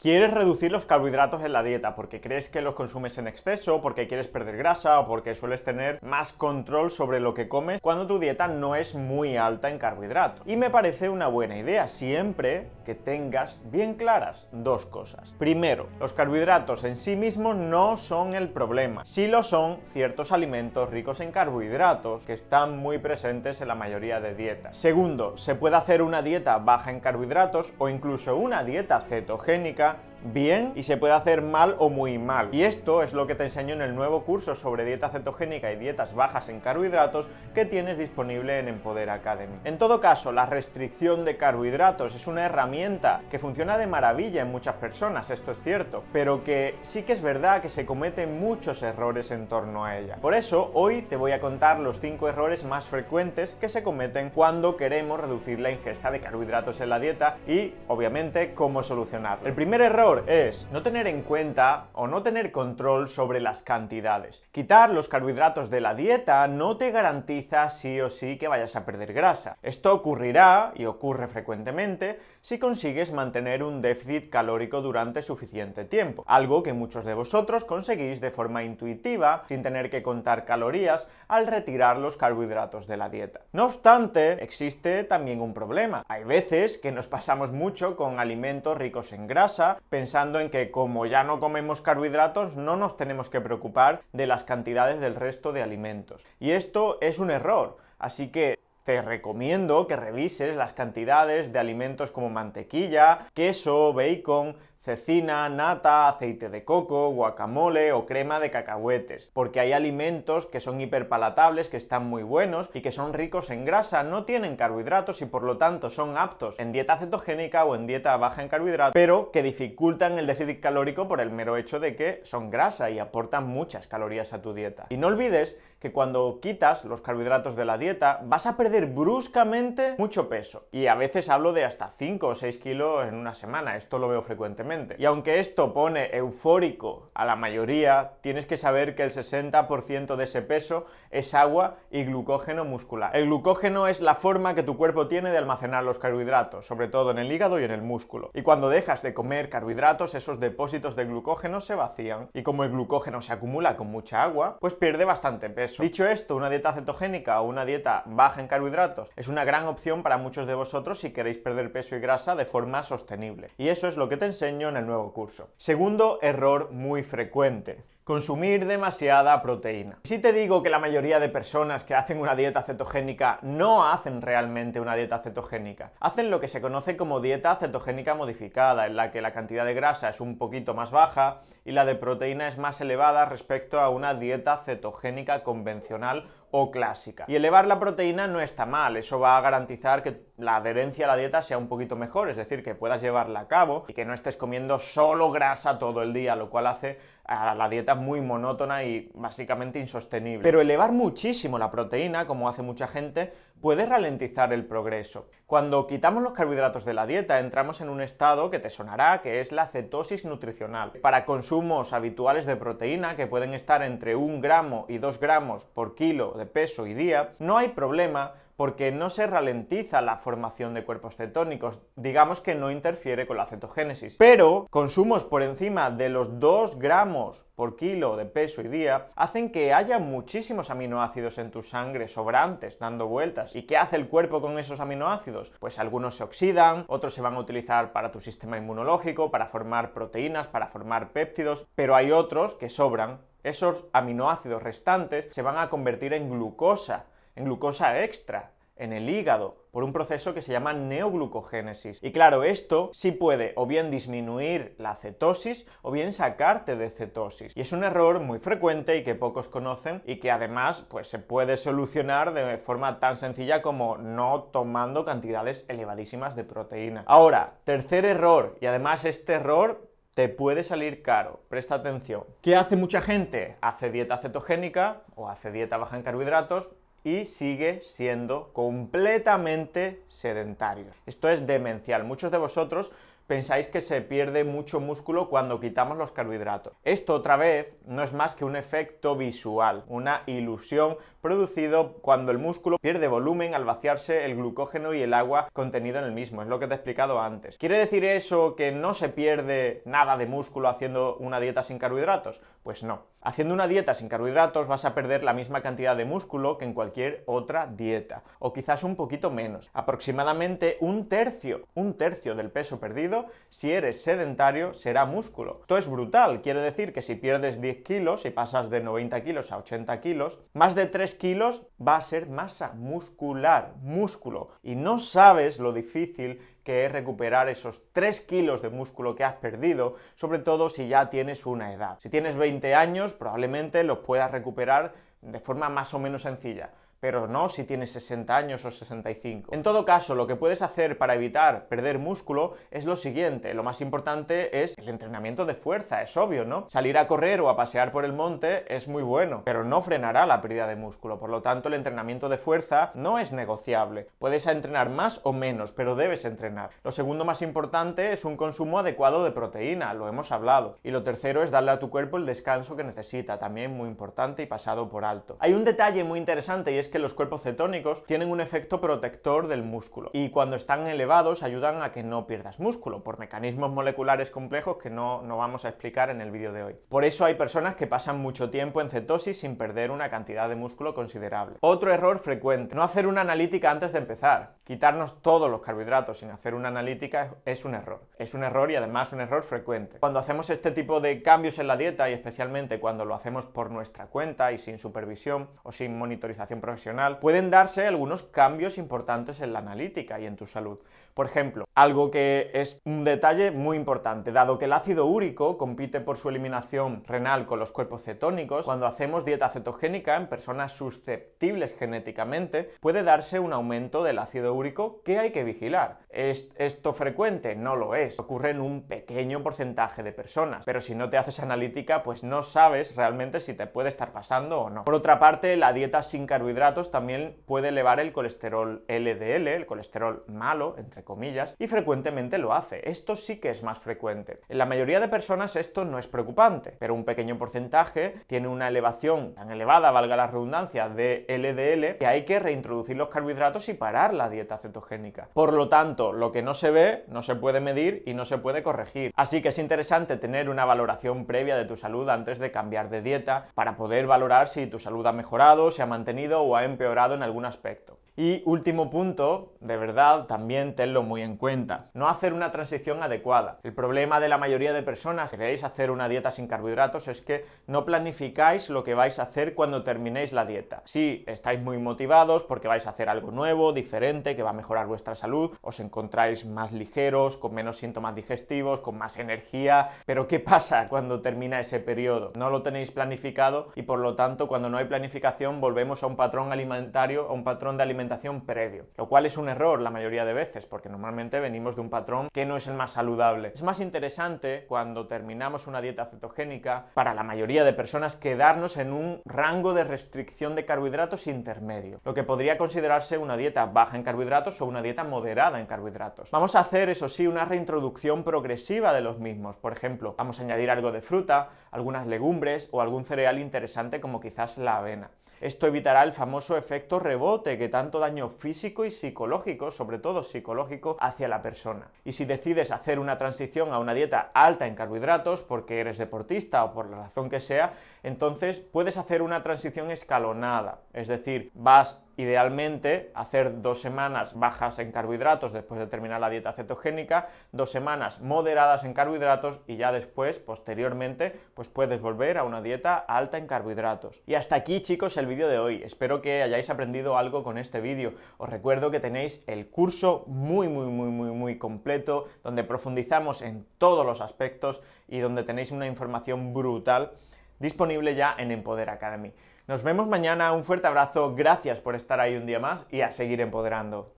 Quieres reducir los carbohidratos en la dieta porque crees que los consumes en exceso, porque quieres perder grasa o porque sueles tener más control sobre lo que comes cuando tu dieta no es muy alta en carbohidratos. Y me parece una buena idea siempre que tengas bien claras dos cosas. Primero, los carbohidratos en sí mismos no son el problema. Sí lo son ciertos alimentos ricos en carbohidratos que están muy presentes en la mayoría de dietas. Segundo, se puede hacer una dieta baja en carbohidratos o incluso una dieta cetogénica ya bien y se puede hacer mal o muy mal. Y esto es lo que te enseño en el nuevo curso sobre dieta cetogénica y dietas bajas en carbohidratos que tienes disponible en Empoder Academy. En todo caso, la restricción de carbohidratos es una herramienta que funciona de maravilla en muchas personas, esto es cierto, pero que sí que es verdad que se cometen muchos errores en torno a ella. Por eso, hoy te voy a contar los 5 errores más frecuentes que se cometen cuando queremos reducir la ingesta de carbohidratos en la dieta y, obviamente, cómo solucionarlo. El primer error es no tener en cuenta o no tener control sobre las cantidades. Quitar los carbohidratos de la dieta no te garantiza sí o sí que vayas a perder grasa. Esto ocurrirá, y ocurre frecuentemente, si consigues mantener un déficit calórico durante suficiente tiempo, algo que muchos de vosotros conseguís de forma intuitiva, sin tener que contar calorías, al retirar los carbohidratos de la dieta. No obstante, existe también un problema. Hay veces que nos pasamos mucho con alimentos ricos en grasa, pensando en que como ya no comemos carbohidratos, no nos tenemos que preocupar de las cantidades del resto de alimentos. Y esto es un error, así que te recomiendo que revises las cantidades de alimentos como mantequilla, queso, bacon, cecina, nata, aceite de coco, guacamole o crema de cacahuetes, porque hay alimentos que son hiperpalatables, que están muy buenos y que son ricos en grasa, no tienen carbohidratos y por lo tanto son aptos en dieta cetogénica o en dieta baja en carbohidratos, pero que dificultan el déficit calórico por el mero hecho de que son grasa y aportan muchas calorías a tu dieta. Y no olvides que cuando quitas los carbohidratos de la dieta vas a perder bruscamente mucho peso. Y a veces hablo de hasta 5 o 6 kilos en una semana, esto lo veo frecuentemente. Y aunque esto pone eufórico a la mayoría, tienes que saber que el 60% de ese peso es agua y glucógeno muscular. El glucógeno es la forma que tu cuerpo tiene de almacenar los carbohidratos, sobre todo en el hígado y en el músculo. Y cuando dejas de comer carbohidratos, esos depósitos de glucógeno se vacían. Y como el glucógeno se acumula con mucha agua, pues pierde bastante peso. Dicho esto, una dieta cetogénica o una dieta baja en carbohidratos es una gran opción para muchos de vosotros si queréis perder peso y grasa de forma sostenible. Y eso es lo que te enseño en el nuevo curso. Segundo error muy frecuente. Consumir demasiada proteína. Si te digo que la mayoría de personas que hacen una dieta cetogénica no hacen realmente una dieta cetogénica, hacen lo que se conoce como dieta cetogénica modificada, en la que la cantidad de grasa es un poquito más baja y la de proteína es más elevada respecto a una dieta cetogénica convencional o clásica. Y elevar la proteína no está mal, eso va a garantizar que la adherencia a la dieta sea un poquito mejor, es decir, que puedas llevarla a cabo y que no estés comiendo solo grasa todo el día, lo cual hace a la dieta muy monótona y básicamente insostenible. Pero elevar muchísimo la proteína, como hace mucha gente, puede ralentizar el progreso. Cuando quitamos los carbohidratos de la dieta, entramos en un estado que te sonará, que es la cetosis nutricional. Para consumos habituales de proteína, que pueden estar entre un gramo y dos gramos por kilo de peso y día, no hay problema porque no se ralentiza la formación de cuerpos cetónicos, digamos que no interfiere con la cetogénesis. Pero consumos por encima de los 2 gramos por kilo de peso y día hacen que haya muchísimos aminoácidos en tu sangre sobrantes dando vueltas. ¿Y qué hace el cuerpo con esos aminoácidos? Pues algunos se oxidan, otros se van a utilizar para tu sistema inmunológico, para formar proteínas, para formar péptidos, pero hay otros que sobran esos aminoácidos restantes se van a convertir en glucosa, en glucosa extra, en el hígado, por un proceso que se llama neoglucogénesis. Y claro, esto sí puede o bien disminuir la cetosis o bien sacarte de cetosis. Y es un error muy frecuente y que pocos conocen y que además pues, se puede solucionar de forma tan sencilla como no tomando cantidades elevadísimas de proteína. Ahora, tercer error, y además este error te puede salir caro, presta atención. ¿Qué hace mucha gente? Hace dieta cetogénica o hace dieta baja en carbohidratos y sigue siendo completamente sedentario. Esto es demencial. Muchos de vosotros pensáis que se pierde mucho músculo cuando quitamos los carbohidratos. Esto otra vez no es más que un efecto visual, una ilusión producido cuando el músculo pierde volumen al vaciarse el glucógeno y el agua contenido en el mismo. Es lo que te he explicado antes. ¿Quiere decir eso que no se pierde nada de músculo haciendo una dieta sin carbohidratos? Pues no. Haciendo una dieta sin carbohidratos vas a perder la misma cantidad de músculo que en cualquier otra dieta, o quizás un poquito menos, aproximadamente un tercio, un tercio del peso perdido, si eres sedentario, será músculo. Esto es brutal, quiere decir que si pierdes 10 kilos y pasas de 90 kilos a 80 kilos, más de 3 kilos va a ser masa muscular, músculo. Y no sabes lo difícil que es recuperar esos 3 kilos de músculo que has perdido, sobre todo si ya tienes una edad. Si tienes 20 años, probablemente los puedas recuperar de forma más o menos sencilla pero no si tienes 60 años o 65. En todo caso, lo que puedes hacer para evitar perder músculo es lo siguiente. Lo más importante es el entrenamiento de fuerza, es obvio, ¿no? Salir a correr o a pasear por el monte es muy bueno, pero no frenará la pérdida de músculo. Por lo tanto, el entrenamiento de fuerza no es negociable. Puedes entrenar más o menos, pero debes entrenar. Lo segundo más importante es un consumo adecuado de proteína, lo hemos hablado. Y lo tercero es darle a tu cuerpo el descanso que necesita, también muy importante y pasado por alto. Hay un detalle muy interesante y es que los cuerpos cetónicos tienen un efecto protector del músculo y cuando están elevados ayudan a que no pierdas músculo por mecanismos moleculares complejos que no, no vamos a explicar en el vídeo de hoy. Por eso hay personas que pasan mucho tiempo en cetosis sin perder una cantidad de músculo considerable. Otro error frecuente, no hacer una analítica antes de empezar. Quitarnos todos los carbohidratos sin hacer una analítica es un error. Es un error y además un error frecuente. Cuando hacemos este tipo de cambios en la dieta y especialmente cuando lo hacemos por nuestra cuenta y sin supervisión o sin monitorización profesional, pueden darse algunos cambios importantes en la analítica y en tu salud. Por ejemplo, algo que es un detalle muy importante, dado que el ácido úrico compite por su eliminación renal con los cuerpos cetónicos, cuando hacemos dieta cetogénica en personas susceptibles genéticamente, puede darse un aumento del ácido úrico que hay que vigilar. ¿Es esto frecuente? No lo es. Ocurre en un pequeño porcentaje de personas, pero si no te haces analítica, pues no sabes realmente si te puede estar pasando o no. Por otra parte, la dieta sin carbohidratos también puede elevar el colesterol LDL, el colesterol malo, entre comillas, frecuentemente lo hace. Esto sí que es más frecuente. En la mayoría de personas esto no es preocupante, pero un pequeño porcentaje tiene una elevación tan elevada, valga la redundancia, de LDL que hay que reintroducir los carbohidratos y parar la dieta cetogénica. Por lo tanto, lo que no se ve no se puede medir y no se puede corregir. Así que es interesante tener una valoración previa de tu salud antes de cambiar de dieta para poder valorar si tu salud ha mejorado, se ha mantenido o ha empeorado en algún aspecto. Y último punto, de verdad, también tenlo muy en cuenta. No hacer una transición adecuada. El problema de la mayoría de personas que queréis hacer una dieta sin carbohidratos es que no planificáis lo que vais a hacer cuando terminéis la dieta. Si estáis muy motivados porque vais a hacer algo nuevo, diferente, que va a mejorar vuestra salud, os encontráis más ligeros, con menos síntomas digestivos, con más energía, pero ¿qué pasa cuando termina ese periodo? No lo tenéis planificado y por lo tanto cuando no hay planificación volvemos a un patrón alimentario, a un patrón de alimentación alimentación previo, lo cual es un error la mayoría de veces, porque normalmente venimos de un patrón que no es el más saludable. Es más interesante cuando terminamos una dieta cetogénica, para la mayoría de personas, quedarnos en un rango de restricción de carbohidratos intermedio, lo que podría considerarse una dieta baja en carbohidratos o una dieta moderada en carbohidratos. Vamos a hacer, eso sí, una reintroducción progresiva de los mismos. Por ejemplo, vamos a añadir algo de fruta, algunas legumbres o algún cereal interesante como quizás la avena. Esto evitará el famoso efecto rebote que tanto daño físico y psicológico, sobre todo psicológico, hacia la persona. Y si decides hacer una transición a una dieta alta en carbohidratos porque eres deportista o por la razón que sea, entonces puedes hacer una transición escalonada, es decir, vas idealmente a hacer dos semanas bajas en carbohidratos después de terminar la dieta cetogénica, dos semanas moderadas en carbohidratos y ya después, posteriormente, pues puedes volver a una dieta alta en carbohidratos. Y hasta aquí chicos el vídeo de hoy, espero que hayáis aprendido algo con este vídeo. Os recuerdo que tenéis el curso muy muy muy muy muy completo donde profundizamos en todos los aspectos y donde tenéis una información brutal disponible ya en Empoder Academy. Nos vemos mañana, un fuerte abrazo, gracias por estar ahí un día más y a seguir empoderando.